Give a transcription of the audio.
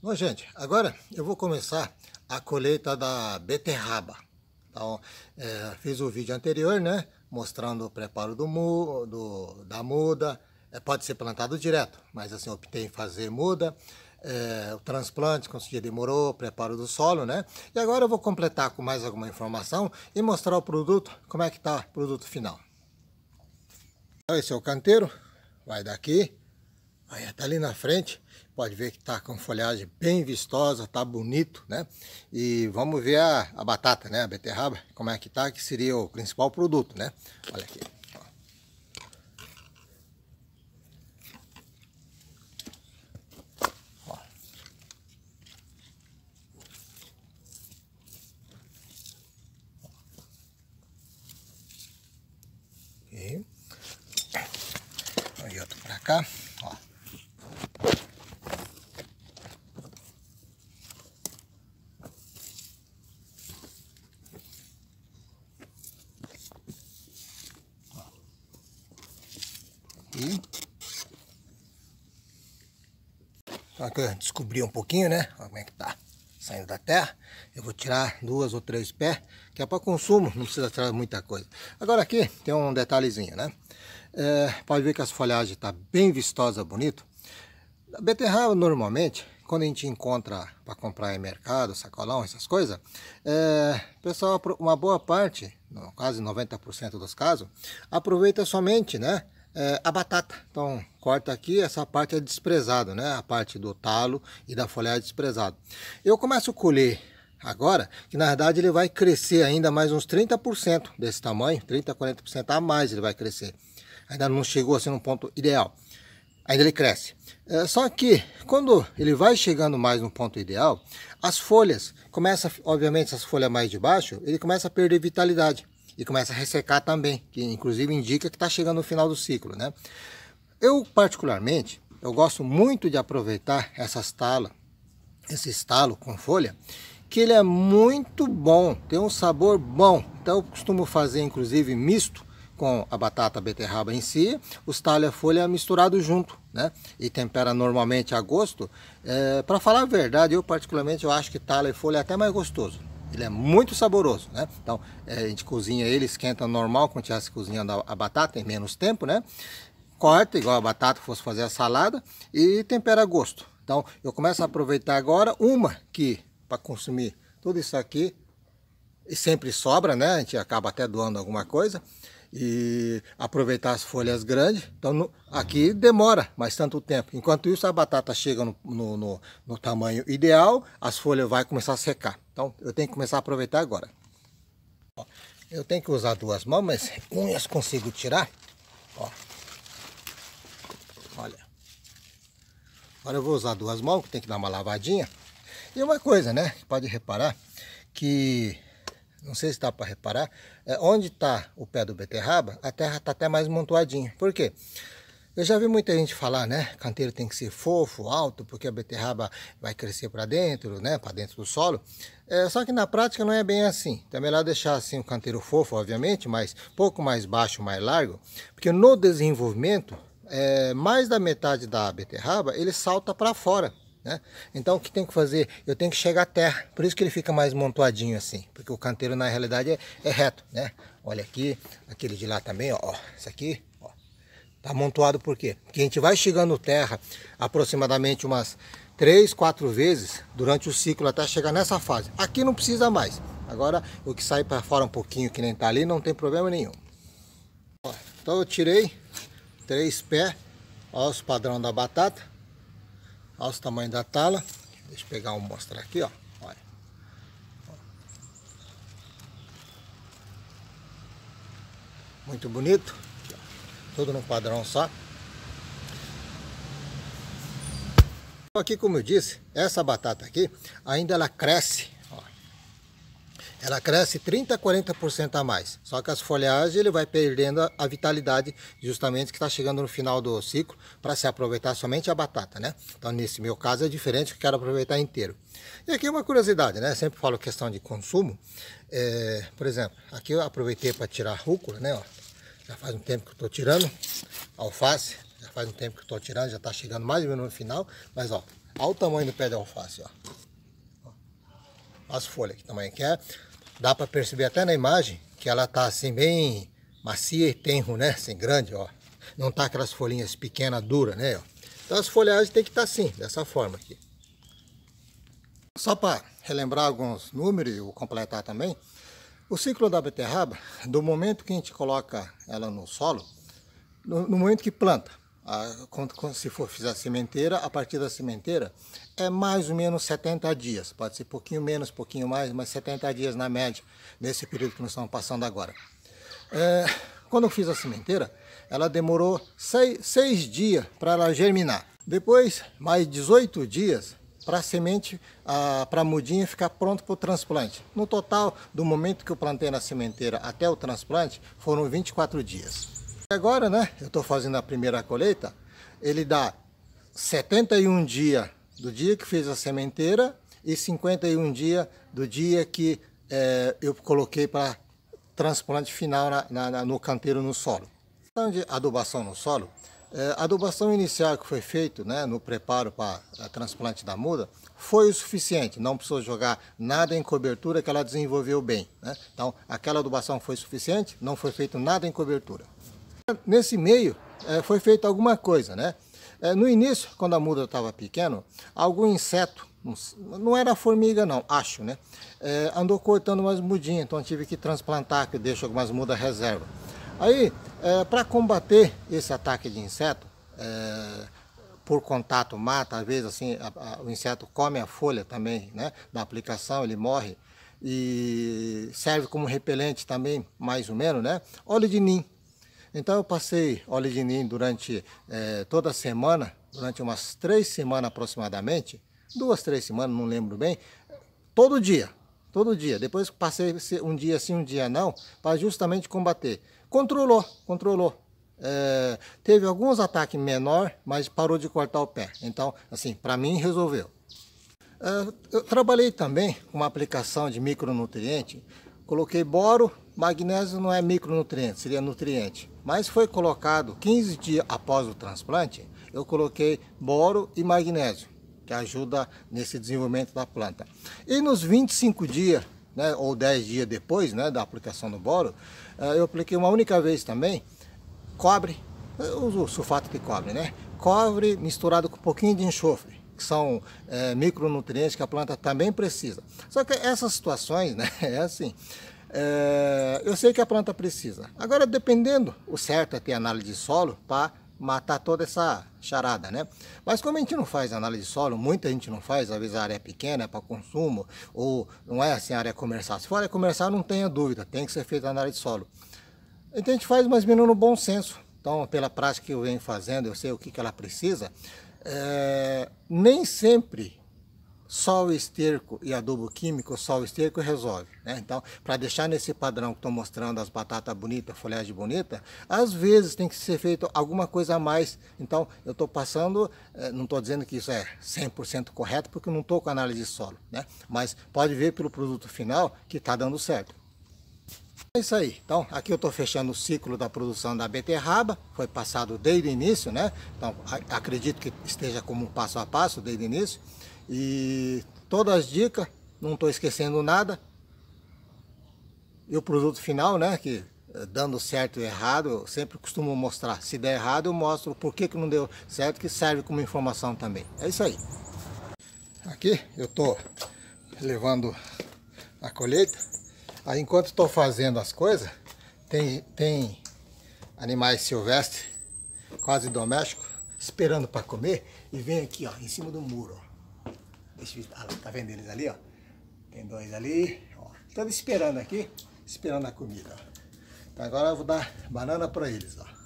Bom, gente, agora eu vou começar a colheita da beterraba. Então, é, fiz o vídeo anterior, né? Mostrando o preparo do, mu, do da muda. É, pode ser plantado direto, mas assim, optei em fazer muda. É, o transplante, consegui demorou, preparo do solo, né? E agora eu vou completar com mais alguma informação e mostrar o produto, como é que tá o produto final. Então, esse é o canteiro, vai daqui Aí até tá ali na frente, pode ver que está com folhagem bem vistosa, está bonito, né? E vamos ver a, a, batata, né? A beterraba, como é que tá, que seria o principal produto, né? Olha aqui. Ó. Okay. Aí outro para cá. Pronto, descobri um pouquinho, né? Olha como é que tá saindo da terra. Eu vou tirar duas ou três pés, que é para consumo, não precisa tirar muita coisa. Agora aqui tem um detalhezinho, né? É, pode ver que as folhagens tá bem vistosa, bonito. A beterraba normalmente, quando a gente encontra para comprar em mercado, sacolão, essas coisas, é, pessoal, uma boa parte, quase 90% dos casos, aproveita somente, né? é, a batata. Então, corta aqui, essa parte é desprezada, né? A parte do talo e da folha é desprezada. Eu começo a colher agora, que na verdade ele vai crescer ainda mais uns 30% desse tamanho, 30, 40% a mais ele vai crescer. Ainda não chegou assim no ponto ideal. Ainda ele cresce. É, só que quando ele vai chegando mais no ponto ideal, as folhas começa, obviamente, as folhas mais de baixo, ele começa a perder vitalidade e começa a ressecar também, que inclusive indica que está chegando no final do ciclo, né? Eu, particularmente, eu gosto muito de aproveitar essas talas, esse estalo com folha, que ele é muito bom, tem um sabor bom. Então eu costumo fazer, inclusive, misto com a batata beterraba em si, os talho e a folha misturados junto, né? E tempera normalmente a gosto. É, Para falar a verdade, eu particularmente eu acho que talo e folha é até mais gostoso. Ele é muito saboroso, né? Então, é, a gente cozinha ele, esquenta normal, quando já se cozinhando a batata, em menos tempo, né? Corta, igual a batata, fosse fazer a salada, e tempera a gosto. Então, eu começo a aproveitar agora uma que, para consumir tudo isso aqui, e sempre sobra, né? A gente acaba até doando alguma coisa e aproveitar as folhas grandes. Então no, aqui demora mais tanto tempo. Enquanto isso a batata chega no, no, no tamanho ideal, as folhas vão começar a secar. Então eu tenho que começar a aproveitar agora. Ó, eu tenho que usar duas mãos, mas unhas consigo tirar. Ó. Olha. Agora eu vou usar duas mãos, que tem que dar uma lavadinha. E uma coisa, né? Pode reparar que não sei se dá para reparar, é, onde está o pé do beterraba, a terra está até mais montoadinha. Por quê? Eu já vi muita gente falar, né? Canteiro tem que ser fofo, alto, porque a beterraba vai crescer para dentro, né? Para dentro do solo. É, só que na prática não é bem assim. Então é melhor deixar assim o canteiro fofo, obviamente, mas pouco mais baixo, mais largo, porque no desenvolvimento, é, mais da metade da beterraba ele salta para fora. Né? Então o que tem que fazer? Eu tenho que chegar à terra, por isso que ele fica mais montoadinho assim, porque o canteiro na realidade é, é reto, né? Olha aqui, aquele de lá também, ó, ó esse aqui, ó, tá amontoado por quê? Porque a gente vai chegando terra aproximadamente umas três, quatro vezes durante o ciclo até chegar nessa fase. Aqui não precisa mais, agora o que sai para fora um pouquinho que nem tá ali não tem problema nenhum. Ó, então eu tirei três pés, olha os padrão da batata, Olha o tamanho da tala. Deixa eu pegar um mostrar aqui, ó. Olha. Muito bonito. Aqui, Tudo no padrão só. Aqui, como eu disse, essa batata aqui ainda ela cresce ela cresce 30 a 40% a mais. Só que as folhagens ele vai perdendo a vitalidade justamente que está chegando no final do ciclo para se aproveitar somente a batata, né? Então nesse meu caso é diferente, que quero aproveitar inteiro. E aqui uma curiosidade, né? Sempre falo questão de consumo. É, por exemplo, aqui eu aproveitei para tirar a rúcula, né? Ó, já faz um tempo que eu estou tirando alface. Já faz um tempo que eu estou tirando, já está chegando mais ou menos no final. Mas ó, olha o tamanho do pé de alface, ó as folhas, que tamanho que é. Dá para perceber até na imagem que ela tá assim bem macia e tenro, né? Assim, grande, ó. Não tá aquelas folhinhas pequenas, duras, né? Ó. Então as folhagens tem que estar tá assim, dessa forma aqui. Só para relembrar alguns números e completar também, o ciclo da beterraba, do momento que a gente coloca ela no solo, no, no momento que planta, a, quando, se for fizer a sementeira, a partir da sementeira é mais ou menos 70 dias, pode ser pouquinho menos, pouquinho mais, mas 70 dias na média, nesse período que nós estamos passando agora. É, quando eu fiz a sementeira, ela demorou seis, seis dias para ela germinar. Depois, mais 18 dias para a semente, para a mudinha ficar pronta para o transplante. No total, do momento que eu plantei na sementeira até o transplante, foram 24 dias. Agora, né, eu estou fazendo a primeira colheita, ele dá 71 dias do dia que fez a sementeira e 51 dias do dia que é, eu coloquei para transplante final na, na, na, no canteiro no solo. Então, de adubação no solo, é, a adubação inicial que foi feita né, no preparo para transplante da muda foi o suficiente, não precisou jogar nada em cobertura que ela desenvolveu bem. Né? Então, aquela adubação foi suficiente, não foi feito nada em cobertura nesse meio é, foi feita alguma coisa, né? É, no início, quando a muda estava pequena, algum inseto, não era formiga não, acho, né? É, andou cortando umas mudinhas, então tive que transplantar, que eu deixo algumas mudas reserva. Aí, é, para combater esse ataque de inseto, é, por contato mata, às vezes assim, a, a, o inseto come a folha também, né? Da aplicação, ele morre e serve como repelente também, mais ou menos, né? Óleo de nim, então eu passei óleo de ninho durante eh, toda a semana, durante umas três semanas aproximadamente, duas, três semanas, não lembro bem, todo dia, todo dia. Depois passei um dia sim, um dia não, para justamente combater. Controlou, controlou. É, teve alguns ataques menor, mas parou de cortar o pé. Então, assim, para mim resolveu. É, eu trabalhei também com uma aplicação de micronutriente. Coloquei boro, Magnésio não é micronutriente, seria nutriente. Mas foi colocado 15 dias após o transplante, eu coloquei boro e magnésio, que ajuda nesse desenvolvimento da planta. E nos 25 dias, né, ou 10 dias depois né, da aplicação do boro, eh, eu apliquei uma única vez também cobre, eh, o sulfato de cobre, né? Cobre misturado com um pouquinho de enxofre que são é, micronutrientes que a planta também precisa. Só que essas situações, né, é assim, é, eu sei que a planta precisa. Agora, dependendo, o certo é ter análise de solo para matar toda essa charada, né? Mas como a gente não faz análise de solo, muita gente não faz, às vezes a área é pequena, é para consumo, ou não é assim a área é comercial. Se for área comercial, não tenha dúvida, tem que ser feita análise de solo. Então a gente faz mais ou menos no bom senso. Então, pela prática que eu venho fazendo, eu sei o que, que ela precisa. É, nem sempre só o esterco e adubo químico, só o esterco resolve. Né? Então, para deixar nesse padrão que estou mostrando, as batatas bonitas, folhagem bonita, às vezes tem que ser feito alguma coisa a mais. Então, eu estou passando, eh, não estou dizendo que isso é 100% correto, porque não estou com análise de solo, né? mas pode ver pelo produto final que está dando certo. É isso aí. Então, aqui eu estou fechando o ciclo da produção da beterraba. Foi passado desde o início, né? Então, acredito que esteja como um passo a passo desde o início. E todas as dicas, não estou esquecendo nada. E o produto final, né? Que eh, dando certo e errado, eu sempre costumo mostrar. Se der errado, eu mostro por que, que não deu certo, que serve como informação também. É isso aí. Aqui eu estou levando a colheita Aí enquanto estou fazendo as coisas, tem, tem animais silvestres, quase domésticos, esperando para comer e vem aqui, ó, em cima do muro. Deixa eu, ah tá vendo eles ali, ó? Tem dois ali, ó. Estão esperando aqui, esperando a comida, ó. Então agora eu vou dar banana para eles, ó.